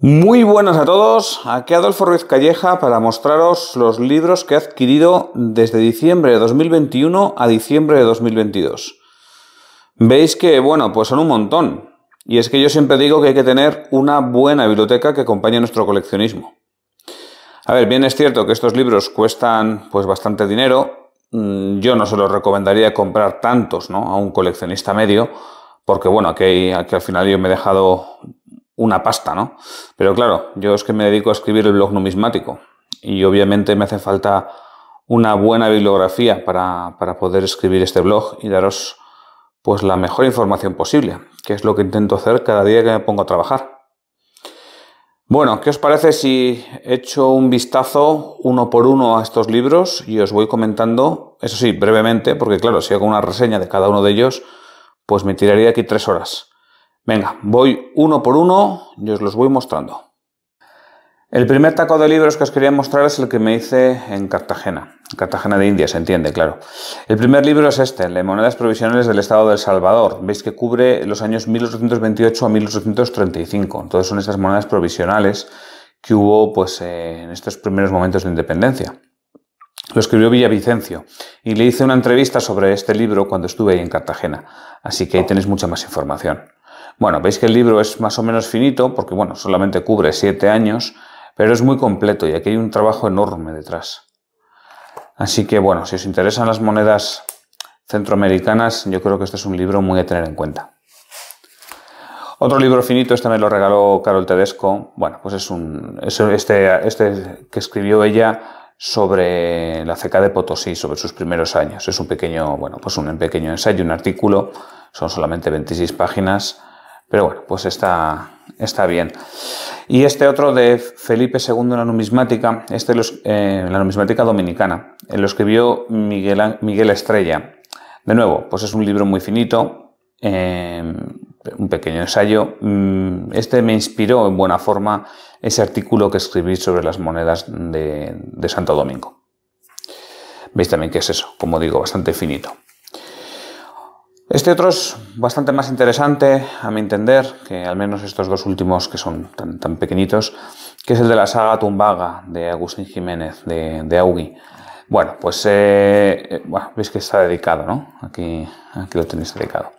Muy buenas a todos, aquí Adolfo Ruiz Calleja para mostraros los libros que he adquirido desde diciembre de 2021 a diciembre de 2022. Veis que, bueno, pues son un montón. Y es que yo siempre digo que hay que tener una buena biblioteca que acompañe nuestro coleccionismo. A ver, bien es cierto que estos libros cuestan pues bastante dinero. Mm, yo no se los recomendaría comprar tantos, ¿no? A un coleccionista medio, porque bueno, aquí al final yo me he dejado una pasta, ¿no? Pero claro, yo es que me dedico a escribir el blog numismático y obviamente me hace falta una buena bibliografía para, poder escribir este blog y daros pues la mejor información posible, que es lo que intento hacer cada día que me pongo a trabajar. Bueno, ¿qué os parece si echo un vistazo uno por uno a estos libros y os voy comentando, eso sí, brevemente, porque claro, si hago una reseña de cada uno de ellos, pues me tiraría aquí tres horas. Venga, voy uno por uno y os los voy mostrando. El primer taco de libros que os quería mostrar es el que me hice en Cartagena. Cartagena de India, se entiende, claro. El primer libro es este, de Monedas Provisionales del Estado de El Salvador. Veis que cubre los años 1828 a 1835. Entonces son estas monedas provisionales que hubo pues, eh, en estos primeros momentos de independencia. Lo escribió Villavicencio y le hice una entrevista sobre este libro cuando estuve ahí en Cartagena. Así que ahí tenéis mucha más información. Bueno, veis que el libro es más o menos finito, porque bueno, solamente cubre siete años, pero es muy completo y aquí hay un trabajo enorme detrás. Así que bueno, si os interesan las monedas centroamericanas, yo creo que este es un libro muy a tener en cuenta. Otro libro finito, este me lo regaló Carol Tedesco. Bueno, pues es un. Es este, este que escribió ella sobre la ceca de Potosí, sobre sus primeros años. Es un pequeño, bueno, pues un pequeño ensayo, un artículo. Son solamente 26 páginas pero bueno, pues está, está bien. Y este otro de Felipe II, en la numismática, este los, eh, la numismática dominicana, en lo escribió Miguel, Miguel Estrella. De nuevo, pues es un libro muy finito, eh, un pequeño ensayo. Mm, este me inspiró en buena forma ese artículo que escribí sobre las monedas de, de Santo Domingo. Veis también que es eso, como digo, bastante finito. Este otro es bastante más interesante, a mi entender, que al menos estos dos últimos que son tan, pequeñitos, que es el de la saga Tumbaga de Agustín Jiménez, de, de Bueno, pues eh, eh, veis que está dedicado, ¿no? Aquí, aquí lo tenéis dedicado.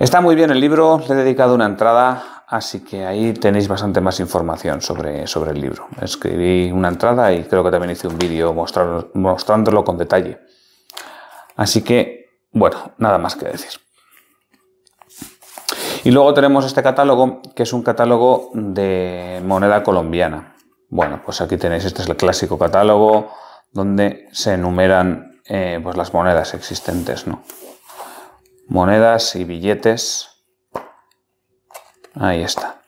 Está muy bien el libro, le he dedicado una entrada, así que ahí tenéis bastante más información sobre, sobre el libro. Escribí una entrada y creo que también hice un vídeo mostrándolo con detalle. Así que bueno, nada más que decir. Y luego tenemos este catálogo, que es un catálogo de moneda colombiana. Bueno, pues aquí tenéis, este es el clásico catálogo donde se enumeran eh, pues las monedas existentes, ¿no? Monedas y billetes. Ahí está.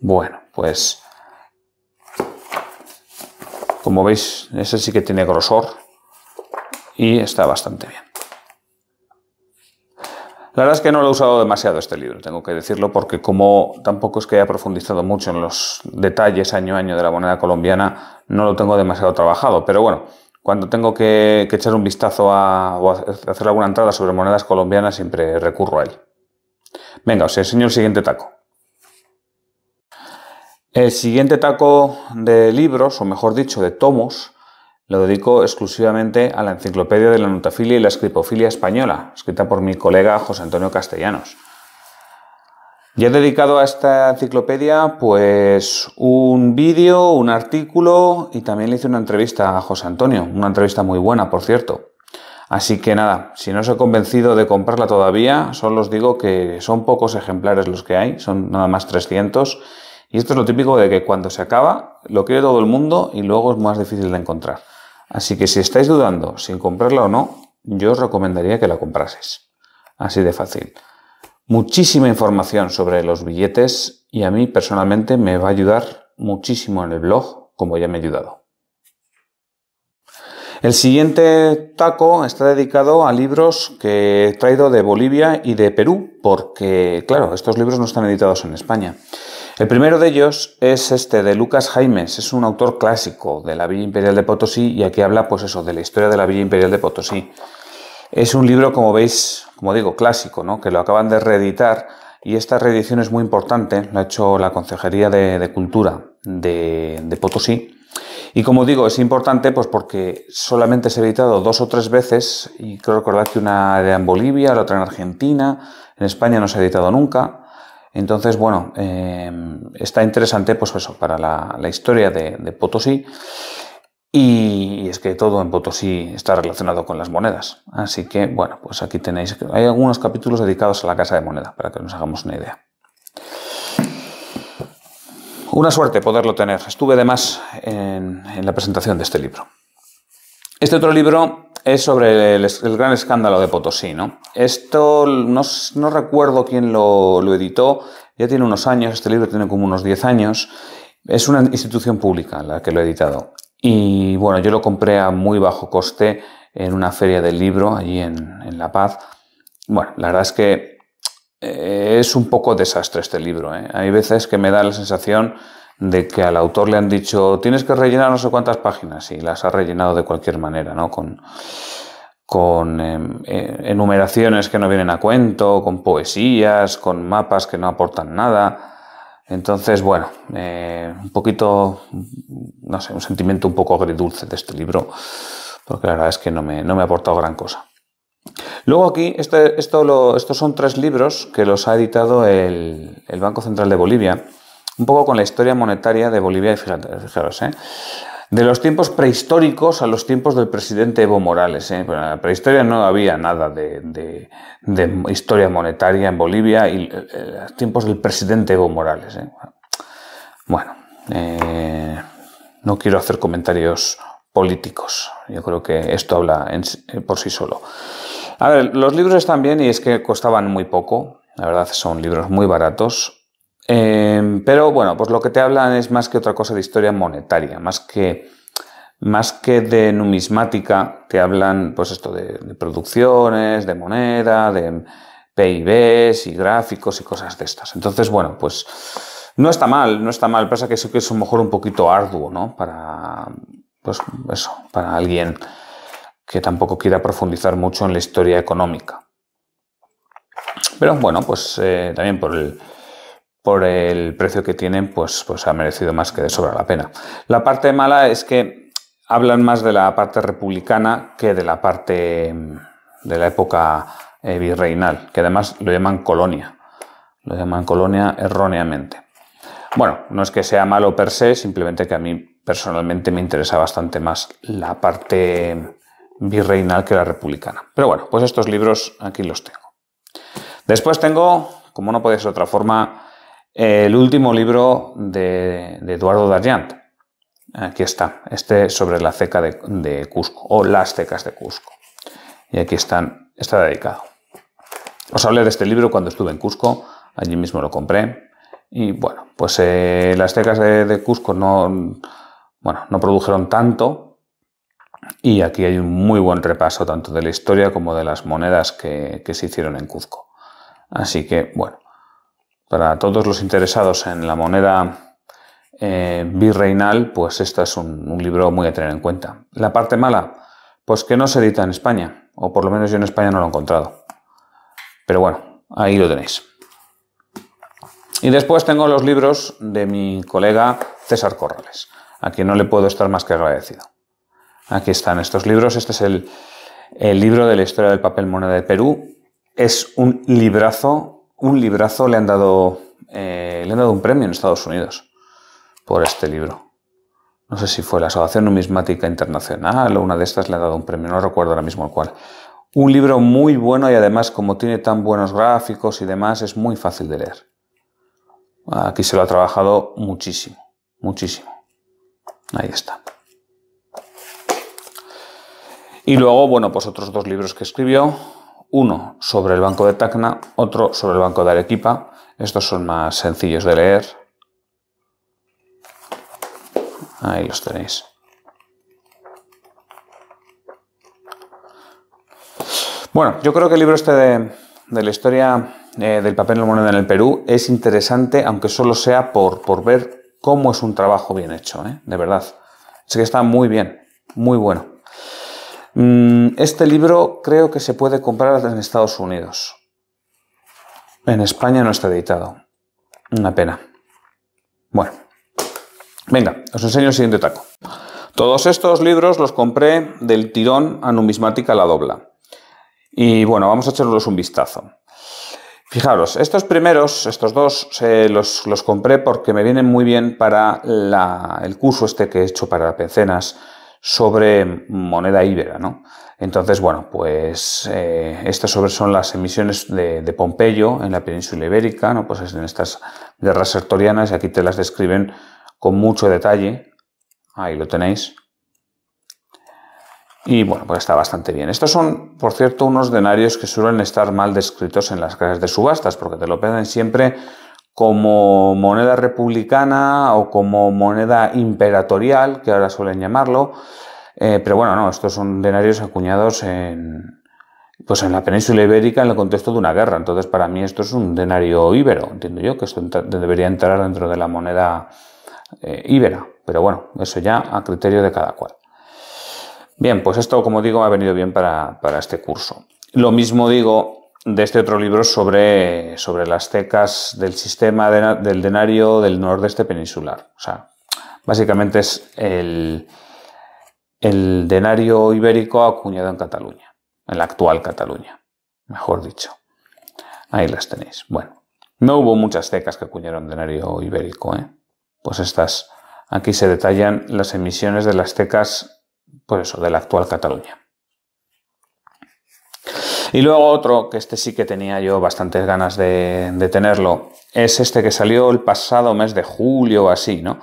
Bueno, pues como veis, ese sí que tiene grosor y está bastante bien. La verdad es que no lo he usado demasiado este libro, tengo que decirlo, porque como tampoco es que haya profundizado mucho en los detalles año a año de la moneda colombiana, no lo tengo demasiado trabajado. Pero bueno, cuando tengo que, echar un vistazo o hacer alguna entrada sobre monedas colombianas, siempre recurro a él. Venga, os enseño el siguiente taco. El siguiente taco de libros, o mejor dicho, de tomos, lo dedico exclusivamente a la Enciclopedia de la Notafilia y la Escripofilia Española, escrita por mi colega José Antonio Castellanos. Ya he dedicado a esta enciclopedia pues un vídeo, un artículo y también le hice una entrevista a José Antonio, una entrevista muy buena, por cierto. Así que nada, si no os he convencido de comprarla todavía, solo os digo que son pocos ejemplares los que hay, son nada más 300. Y esto es lo típico de que cuando se acaba, lo quiere todo el mundo y luego es más difícil de encontrar. Así que si estáis dudando si comprarla o no, yo os recomendaría que la comprases. Así de fácil. Muchísima información sobre los billetes y a mí personalmente me va a ayudar muchísimo en el blog, como ya me ha ayudado. El siguiente taco está dedicado a libros que he traído de Bolivia y de Perú, porque, claro, estos libros no están editados en España. El primero de ellos es este de Lucas Jaimes, es un autor clásico de la Villa Imperial de Potosí y aquí habla pues eso de la historia de la Villa Imperial de Potosí. Es un libro, como veis, como digo, clásico, ¿no? que lo acaban de reeditar y esta reedición es muy importante, lo ha hecho la Consejería de, Cultura de, de, Potosí. Y como digo, es importante pues porque solamente se ha editado dos o tres veces, y creo recordar que una era en Bolivia, la otra en Argentina, en España no se ha editado nunca. Entonces, bueno, em, está interesante pues eso, para la, historia de, Potosí. Y es que todo en Potosí está relacionado con las monedas. Así que, bueno, pues aquí tenéis, hay algunos capítulos dedicados a la casa de moneda, para que nos hagamos una idea. Una suerte poderlo tener. Estuve además en, en la presentación de este libro. Este otro libro es sobre el, gran escándalo de Potosí, ¿no? Esto no, recuerdo quién lo, editó, ya tiene unos años, este libro tiene como unos 10 años. Es una institución pública la que lo ha editado. Y bueno, yo lo compré a muy bajo coste en una feria del libro allí en, La Paz. Bueno, la verdad es que eh, es un poco desastre este libro. ¿eh? Hay veces que me da la sensación de que al autor le han dicho tienes que rellenar no sé cuántas páginas y las ha rellenado de cualquier manera, ¿no? Con, con em, eh, enumeraciones que no vienen a cuento, con poesías, con mapas que no aportan nada. Entonces, bueno, eh, un poquito, no sé, un sentimiento un poco agridulce de este libro, porque la verdad es que no me, ha aportado gran cosa. Luego aquí, este, esto estos son tres libros que los ha editado el, el Banco Central de Bolivia un poco con la historia monetaria de Bolivia, y fijaros, ¿eh? de los tiempos prehistóricos a los tiempos del presidente Evo Morales. ¿eh? en la prehistoria no había nada de, historia monetaria en Bolivia y los eh, tiempos del presidente Evo Morales. Bueno, no quiero hacer comentarios políticos. Yo creo que esto habla por sí solo. A ver, los libros están bien y es que costaban muy poco. La verdad son libros muy baratos. Em, pero bueno, pues lo que te hablan es más que otra cosa de historia monetaria, más que, más que de numismática, te hablan pues esto de, producciones, de moneda, de PIBs y gráficos y cosas de estas. Entonces, bueno, pues no está mal, no está mal, pasa que sí que es a mejor un poquito arduo, ¿no? Para, pues eso, para alguien que tampoco quiera profundizar mucho en la historia económica. Pero bueno, pues eh, también por el por el precio que tienen, pues, pues ha merecido más que de sobra la pena. La parte mala es que hablan más de la parte republicana que de la parte mm, de la época eh, virreinal, que además lo llaman colonia. Lo llaman colonia erróneamente. Bueno, no es que sea malo per se, simplemente que a mí personalmente me interesa bastante más la parte mm, virreinal que la republicana. Pero bueno, pues estos libros aquí los tengo. Después tengo, como no podía ser de otra forma, el último libro de, Eduardo Darriant. Aquí está, este sobre la ceca de, Cusco, o las cecas de Cusco. Y aquí está dedicado. Os hablé de este libro cuando estuve en Cusco, allí mismo lo compré. Y bueno, pues eh, las cecas de, Cusco no, bueno, no produjeron tanto. Y aquí hay un muy buen repaso tanto de la historia como de las monedas que se hicieron en Cusco. Así que, bueno, para todos los interesados en la moneda eh, virreinal, pues este es un, libro muy a tener en cuenta. La parte mala, pues que no se edita en España, o por lo menos yo en España no lo he encontrado. Pero bueno, ahí lo tenéis. Y después tengo los libros de mi colega César Corrales, a quien no le puedo estar más que agradecido. Aquí están estos libros. Este es el, el libro de la historia del papel moneda de Perú. Es un librazo un librazo, le han dado, eh, le han dado un premio en Estados Unidos por este libro. No sé si fue la Asociación Numismática Internacional o una de estas le ha dado un premio, no recuerdo ahora mismo el cual. Un libro muy bueno y además como tiene tan buenos gráficos y demás es muy fácil de leer. Aquí se lo ha trabajado muchísimo, muchísimo. Ahí está. Y luego, bueno, pues otros dos libros que escribió, uno sobre el banco de Tacna, otro sobre el banco de Arequipa. Estos son más sencillos de leer. Ahí los tenéis. Bueno, yo creo que el libro este de, la historia eh, del papel moneda en el Perú es interesante, aunque solo sea por, por ver cómo es un trabajo bien hecho, ¿eh? de verdad. Así que está muy bien, muy bueno. Mm, este libro creo que se puede comprar en Estados Unidos. En España no está editado. Una pena. Bueno, venga, os enseño el siguiente taco. Todos estos libros los compré del tirón a numismática la dobla. Y bueno, vamos a echarlos un vistazo. Fijaros, estos primeros, estos dos, los, compré porque me vienen muy bien para el curso este que he hecho para Pencenas sobre moneda íbera, ¿no? Entonces, bueno, pues eh, estas son las emisiones de, Pompeyo en la península ibérica, ¿no? Pues en estas guerras sertorianas y aquí te las describen con mucho detalle. Ahí lo tenéis. Y bueno, pues está bastante bien. Estos son, por cierto, unos denarios que suelen estar mal descritos en las casas de subastas, porque te lo piden siempre como moneda republicana o como moneda imperatorial, que ahora suelen llamarlo. Eh, pero bueno, no, estos son denarios acuñados en, pues en la península ibérica en el contexto de una guerra. Entonces, para mí esto es un denario íbero, entiendo yo, que esto debería entrar dentro de la moneda eh, íbera. Pero bueno, eso ya a criterio de cada cual. Bien, pues esto, como digo, me ha venido bien para, para este curso. Lo mismo digo de este otro libro sobre, sobre las tecas del sistema del denario del nordeste peninsular. O sea, básicamente es el, el denario ibérico acuñado en Cataluña, en la actual Cataluña, mejor dicho. Ahí las tenéis. Bueno, no hubo muchas tecas que acuñaron denario ibérico, ¿eh? Pues estas, aquí se detallan las emisiones de las tecas, por pues eso, de la actual Cataluña. Y luego otro, que este sí que tenía yo bastantes ganas de, tenerlo, es este que salió el pasado mes de julio o así, ¿no?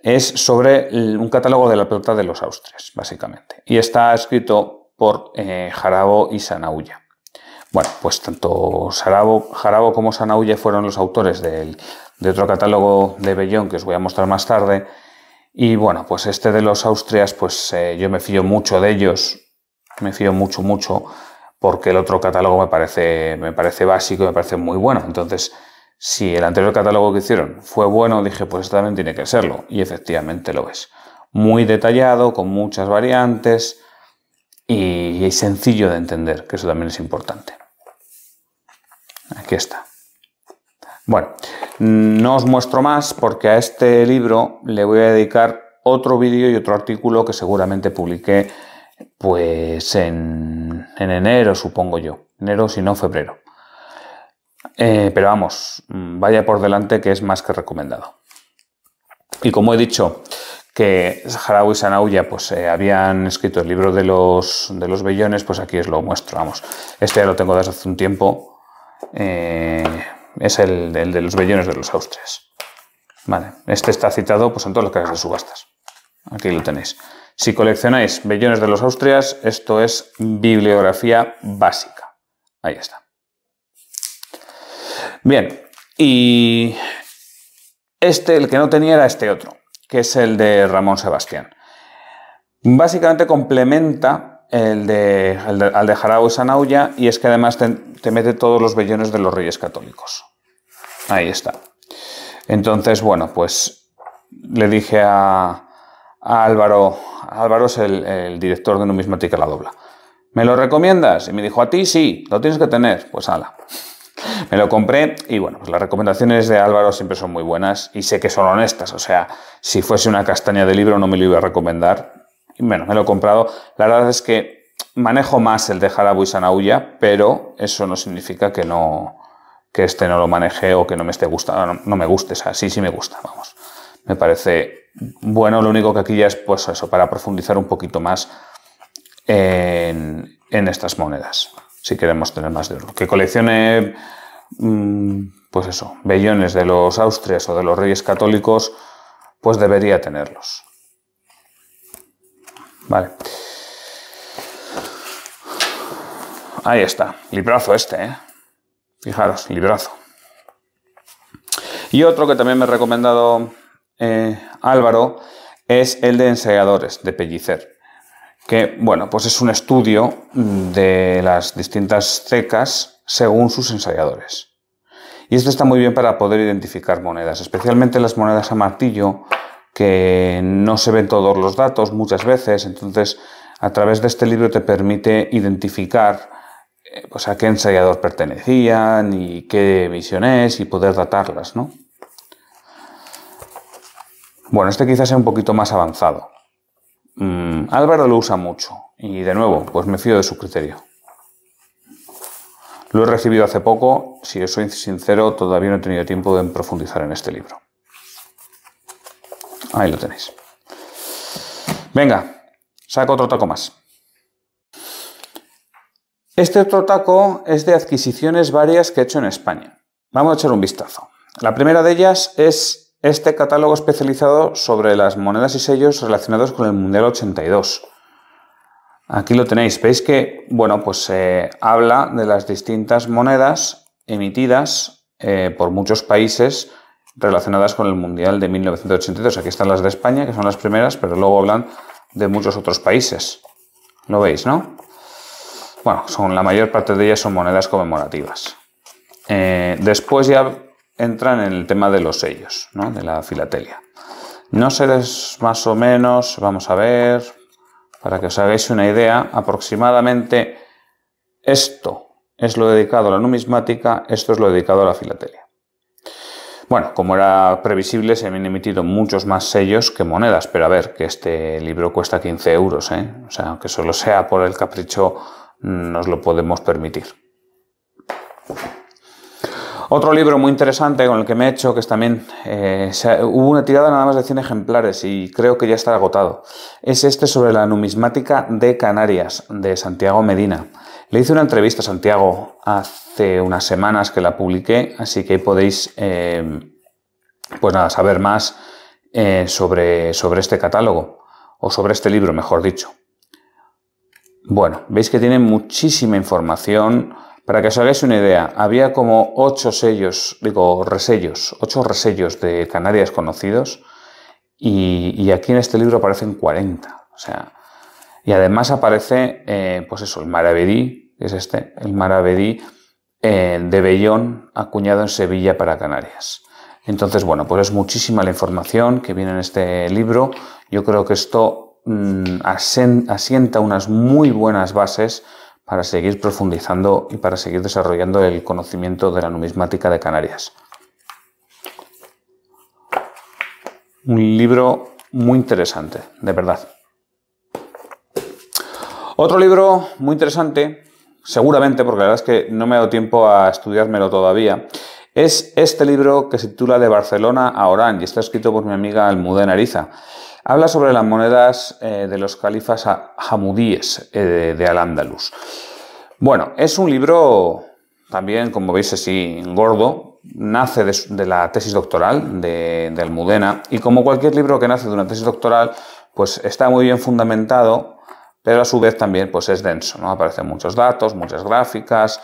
Es sobre un catálogo de la pelota de los Austrias, básicamente. Y está escrito por eh, Jarabo y Sanaulla. Bueno, pues tanto Jarabo como Sanaulla fueron los autores del, de otro catálogo de Bellón que os voy a mostrar más tarde. Y bueno, pues este de los Austrias, pues eh, yo me fío mucho de ellos, me fío mucho, mucho, porque el otro catálogo me parece, me parece básico, me parece muy bueno. Entonces, si el anterior catálogo que hicieron fue bueno, dije, pues este también tiene que serlo. Y efectivamente lo es. Muy detallado, con muchas variantes y, y sencillo de entender, que eso también es importante. Aquí está. Bueno, no os muestro más porque a este libro le voy a dedicar otro vídeo y otro artículo que seguramente publiqué pues en en, enero, supongo yo. Enero, si no, febrero. Eh, pero vamos, mm, vaya por delante que es más que recomendado. Y como he dicho, que Saharaui y Sanauya pues, eh, habían escrito el libro de los, de los bellones, pues aquí os lo muestro, vamos. Este ya lo tengo desde hace un tiempo. Eh, es el, de los bellones de los austrias. Vale, este está citado pues, en todas las cargos de subastas. Aquí lo tenéis. Si coleccionáis vellones de los Austrias, esto es bibliografía básica. Ahí está. Bien, y este, el que no tenía era este otro, que es el de Ramón Sebastián. Básicamente complementa el de, al de Jarao y Sanaulla y es que además te, mete todos los vellones de los Reyes Católicos. Ahí está. Entonces, bueno, pues le dije a, Álvaro, Álvaro es el, director de Numismática La Dobla. ¿Me lo recomiendas? Y me dijo, a ti sí, lo tienes que tener. Pues ala. Me lo compré y bueno, pues las recomendaciones de Álvaro siempre son muy buenas y sé que son honestas. O sea, si fuese una castaña de libro no me lo iba a recomendar. Y bueno, me lo he comprado. La verdad es que manejo más el de a y pero eso no significa que no que este no lo maneje o que no me esté gustando, no, no me guste, o sea, sí, sí me gusta, vamos. Me parece bueno, lo único que aquí ya es pues eso, para profundizar un poquito más en, estas monedas, si queremos tener más de oro. Que coleccione, mm, pues eso, bellones de los austrias o de los reyes católicos, pues debería tenerlos. Vale. Ahí está, librazo este, ¿eh? Fijaros, librazo. Y otro que también me he recomendado eh, Álvaro es el de ensayadores, de Pellicer, que, bueno, pues es un estudio de las distintas cecas según sus ensayadores. Y esto está muy bien para poder identificar monedas, especialmente las monedas a martillo, que no se ven todos los datos muchas veces, entonces a través de este libro te permite identificar eh, pues, a qué ensayador pertenecían y qué visión y poder datarlas, ¿no? Bueno, este quizás es un poquito más avanzado. Mm, Álvaro lo usa mucho y de nuevo, pues me fío de su criterio. Lo he recibido hace poco, si os soy sincero, todavía no he tenido tiempo de profundizar en este libro. Ahí lo tenéis. Venga, saco otro taco más. Este otro taco es de adquisiciones varias que he hecho en España. Vamos a echar un vistazo. La primera de ellas es este catálogo especializado sobre las monedas y sellos relacionados con el Mundial 82. Aquí lo tenéis, veis que, bueno, pues se eh, habla de las distintas monedas emitidas eh, por muchos países relacionadas con el Mundial de 1982. Aquí están las de España, que son las primeras, pero luego hablan de muchos otros países. Lo veis, ¿no? Bueno, son, la mayor parte de ellas son monedas conmemorativas. Eh, después ya entran en el tema de los sellos, de la filatelia. No seres más o menos, vamos a ver, para que os hagáis una idea, aproximadamente esto es lo dedicado a la numismática, esto es lo dedicado a la filatelia. Bueno, como era previsible, se han emitido muchos más sellos que monedas, pero a ver, que este libro cuesta 15 euros, ¿eh? o sea, aunque solo sea por el capricho, mm, nos lo podemos permitir. Otro libro muy interesante con el que me he hecho, que es también eh, hubo una tirada nada más de 100 ejemplares y creo que ya está agotado, es este sobre la numismática de Canarias, de Santiago Medina. Le hice una entrevista a Santiago hace unas semanas que la publiqué, así que podéis eh, pues nada, saber más eh, sobre, sobre este catálogo, o sobre este libro, mejor dicho. Bueno, veis que tiene muchísima información para que os hagáis una idea, había como ocho sellos, digo, resellos, ocho resellos de Canarias conocidos y, aquí en este libro aparecen 40. O sea, y además aparece, eh, pues eso, el maravedí, que es este, el maravedí eh, de Bellón, acuñado en Sevilla para Canarias. Entonces, bueno, pues es muchísima la información que viene en este libro. Yo creo que esto mm, asienta unas muy buenas bases para seguir profundizando y para seguir desarrollando el conocimiento de la numismática de Canarias. Un libro muy interesante, de verdad. Otro libro muy interesante, seguramente, porque la verdad es que no me he dado tiempo a estudiármelo todavía, es este libro que se titula De Barcelona a Orán y está escrito por mi amiga Almudena Ariza habla sobre las monedas eh, de los califas hamudíes eh, de, Al-Ándalus. Bueno, es un libro también, como veis, así gordo, nace de, la tesis doctoral de, Almudena y como cualquier libro que nace de una tesis doctoral, pues está muy bien fundamentado, pero a su vez también pues es denso, ¿no? Aparecen muchos datos, muchas gráficas,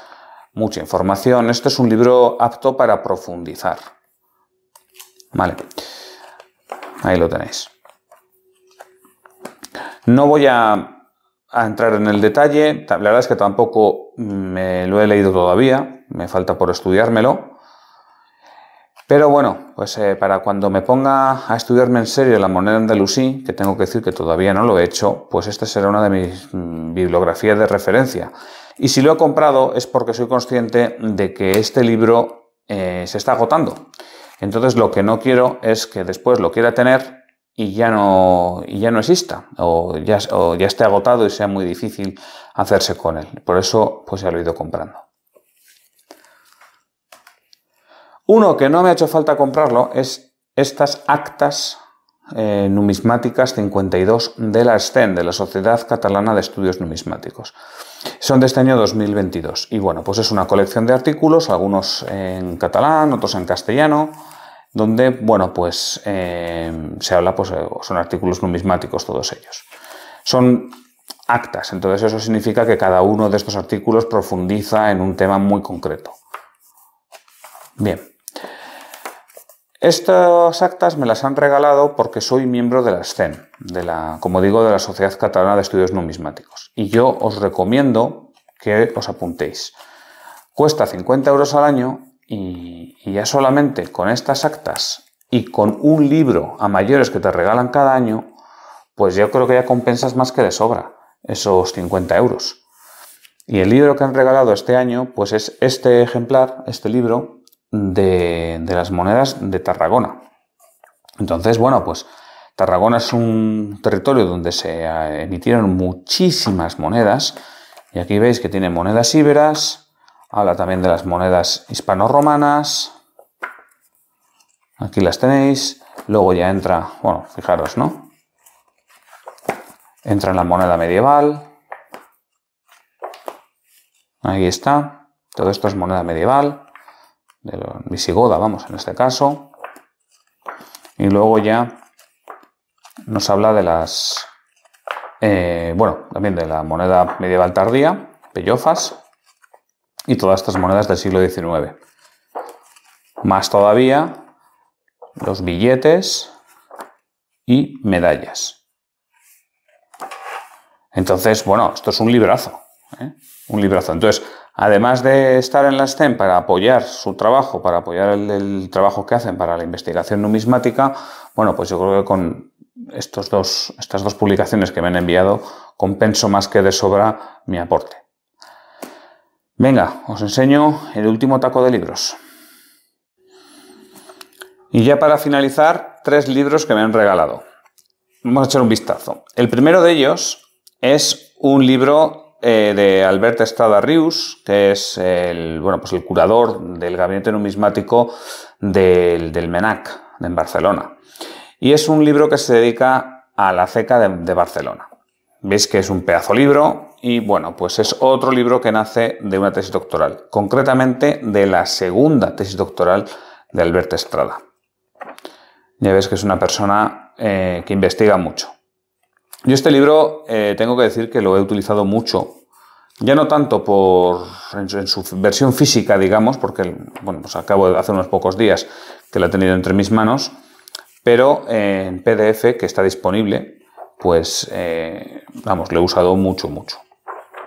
mucha información. Este es un libro apto para profundizar. Vale. Ahí lo tenéis. No voy a, entrar en el detalle, la verdad es que tampoco me lo he leído todavía, me falta por estudiármelo. Pero bueno, pues eh, para cuando me ponga a estudiarme en serio la moneda andalusí, que tengo que decir que todavía no lo he hecho, pues esta será una de mis mm, bibliografías de referencia. Y si lo he comprado es porque soy consciente de que este libro eh, se está agotando. Entonces lo que no quiero es que después lo quiera tener y ya no, ya no exista, o ya, ya esté agotado y sea muy difícil hacerse con él. Por eso, pues ya lo he ido comprando. Uno que no me ha hecho falta comprarlo es estas actas eh, numismáticas 52 de la STEM, de la Sociedad Catalana de Estudios Numismáticos. Son de este año 2022. Y bueno, pues es una colección de artículos, algunos en catalán, otros en castellano, donde, bueno, pues eh, se habla, pues eh, son artículos numismáticos todos ellos. Son actas, entonces eso significa que cada uno de estos artículos profundiza en un tema muy concreto. Bien. Estas actas me las han regalado porque soy miembro de la SCEN, de la, como digo, de la Sociedad Catalana de Estudios Numismáticos. Y yo os recomiendo que os apuntéis. Cuesta 50 euros al año y, ya solamente con estas actas y con un libro a mayores que te regalan cada año, pues yo creo que ya compensas más que de sobra esos 50 euros. Y el libro que han regalado este año, pues es este ejemplar, este libro de, de las monedas de Tarragona. Entonces, bueno, pues Tarragona es un territorio donde se emitieron muchísimas monedas. Y aquí veis que tiene monedas íberas, Habla también de las monedas hispano-romanas. Aquí las tenéis. Luego ya entra, bueno, fijaros, ¿no? Entra en la moneda medieval. Ahí está. Todo esto es moneda medieval. De visigoda, vamos, en este caso. Y luego ya nos habla de las... Eh, bueno, también de la moneda medieval tardía, pellofas y todas estas monedas del siglo XIX. Más todavía los billetes y medallas. Entonces, bueno, esto es un librazo. ¿eh? Un librazo. Entonces, además de estar en la STEM para apoyar su trabajo, para apoyar el, trabajo que hacen para la investigación numismática, bueno, pues yo creo que con estos dos, estas dos publicaciones que me han enviado, compenso más que de sobra mi aporte. Venga, os enseño el último taco de libros. Y ya para finalizar, tres libros que me han regalado. Vamos a echar un vistazo. El primero de ellos es un libro eh, de Albert Estrada Rius, que es el, bueno, pues el curador del gabinete numismático del, MENAC en Barcelona. Y es un libro que se dedica a la ceca de, de Barcelona. Veis que es un pedazo libro, y bueno, pues es otro libro que nace de una tesis doctoral, concretamente de la segunda tesis doctoral de Alberto Estrada. Ya ves que es una persona eh, que investiga mucho. Yo este libro eh, tengo que decir que lo he utilizado mucho, ya no tanto por en su, versión física, digamos, porque bueno, pues acabo de hace unos pocos días que lo he tenido entre mis manos, pero eh, en PDF que está disponible, pues vamos, lo he usado mucho, mucho.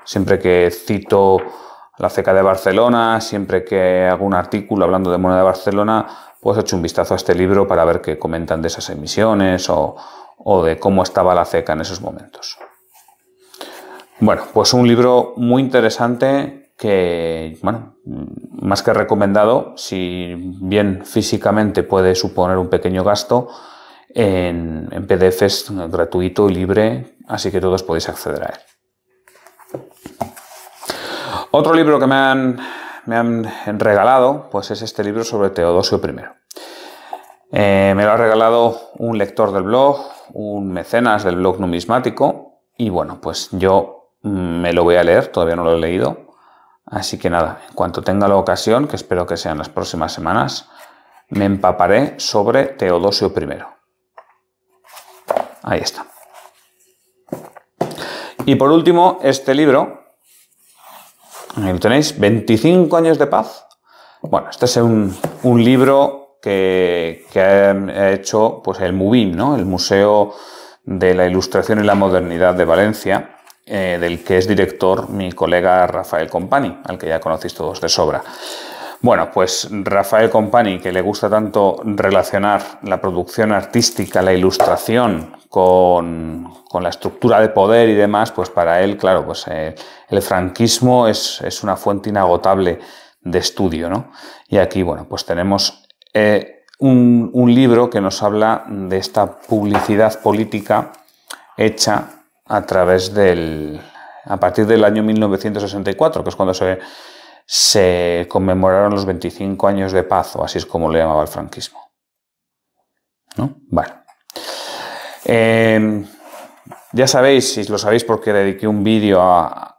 Siempre que cito la CECA de Barcelona, siempre que hago un artículo hablando de moneda de Barcelona, pues echo un vistazo a este libro para ver qué comentan de esas emisiones o, de cómo estaba la CECA en esos momentos. Bueno, pues un libro muy interesante que, bueno, más que recomendado, si bien físicamente puede suponer un pequeño gasto, en, en PDF es gratuito y libre, así que todos podéis acceder a él. Otro libro que me han, me han regalado, pues es este libro sobre Teodosio I. Eh, me lo ha regalado un lector del blog, un mecenas del blog numismático, y bueno, pues yo mm, me lo voy a leer, todavía no lo he leído. Así que nada, en cuanto tenga la ocasión, que espero que sean las próximas semanas, me empaparé sobre Teodosio I. Ahí está. Y por último, este libro, tenéis, 25 años de paz. Bueno, este es un, libro que, ha hecho pues, el MUBIM, ¿no? el Museo de la Ilustración y la Modernidad de Valencia, eh, del que es director mi colega Rafael Compani, al que ya conocéis todos de sobra. Bueno, pues Rafael Compani, que le gusta tanto relacionar la producción artística, la ilustración con, la estructura de poder y demás, pues para él, claro, pues eh, el franquismo es, una fuente inagotable de estudio, ¿no? Y aquí, bueno, pues tenemos eh, un, libro que nos habla de esta publicidad política hecha a través del... a partir del año 1964, que es cuando se, conmemoraron los 25 años de paz, o así es como lo llamaba el franquismo. ¿No? Bueno. Em, ya sabéis, si lo sabéis porque dediqué un vídeo a,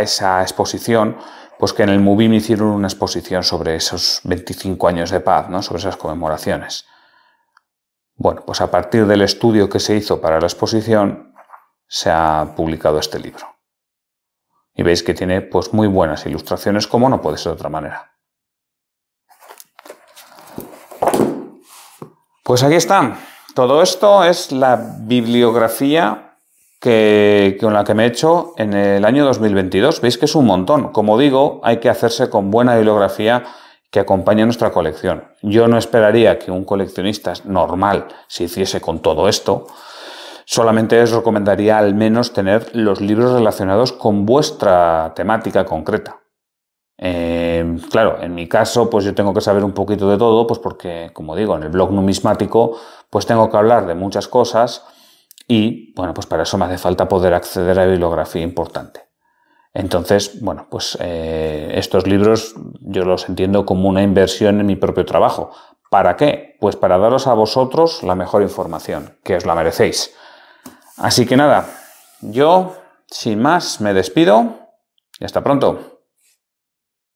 esa exposición, pues que en el me hicieron una exposición sobre esos 25 años de paz, ¿no? sobre esas conmemoraciones. Bueno, pues a partir del estudio que se hizo para la exposición, se ha publicado este libro. Y veis que tiene pues muy buenas ilustraciones, como no puede ser de otra manera. Pues aquí están. Todo esto es la bibliografía que, con la que me he hecho en el año 2022. Veis que es un montón. Como digo, hay que hacerse con buena bibliografía que acompañe nuestra colección. Yo no esperaría que un coleccionista normal se hiciese con todo esto. Solamente os recomendaría al menos tener los libros relacionados con vuestra temática concreta. Em, claro, en mi caso, pues yo tengo que saber un poquito de todo, pues porque, como digo, en el blog numismático, pues tengo que hablar de muchas cosas y, bueno, pues para eso me hace falta poder acceder a bibliografía importante. Entonces, bueno, pues eh, estos libros yo los entiendo como una inversión en mi propio trabajo. ¿Para qué? Pues para daros a vosotros la mejor información, que os la merecéis. Así que nada, yo, sin más, me despido y hasta pronto.